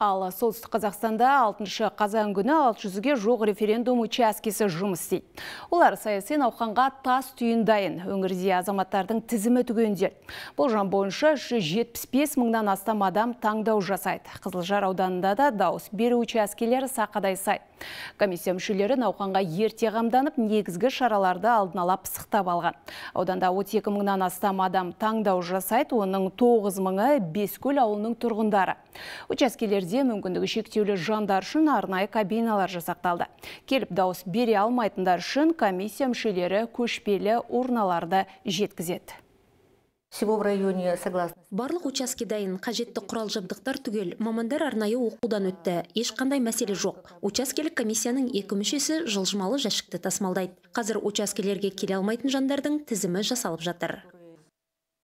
Ал солтүстік Қазақстанда 6 қазан күні 600-ге жоқ референдум учаскесі жұмыс істейді. Олар саяси науқанға тас түйін дайын. Өңірде азаматтардың тізімі түгенде. Болжам бойынша 375 мыңнан астам адам таңдау жасайды. Қызылжар ауданында да дауыс беру учаскелері сақадай сай. Комиссия мүшелері науқанға ерте қамданып, негізгі шараларды алдын ала пысықтап алған. Ауданда 32 мыңнан астам адам таңдау жасайды, оның 9 мыңы Бескөл ауылының тұрғындары. Учаскелер елімізде мүмкіндігі шектеулі жандар үшін арнайы кабиналар жасақталды. Келіп дауыс бере алмайтындар үшін комиссия мүшелері көшпелі орналарды жеткізеді. Барлық учаске дайын қажетті құрал жабдықтар түгел, мамандар арнайы оқудан өтті. Ешқандай мәселе жоқ. Учаскелік комиссияның екі мүшесі жылжымалы жәшікті тасымалдайды. Қазір учаскелерге келе алмайтын жандардың тізімі жасалып жатыр.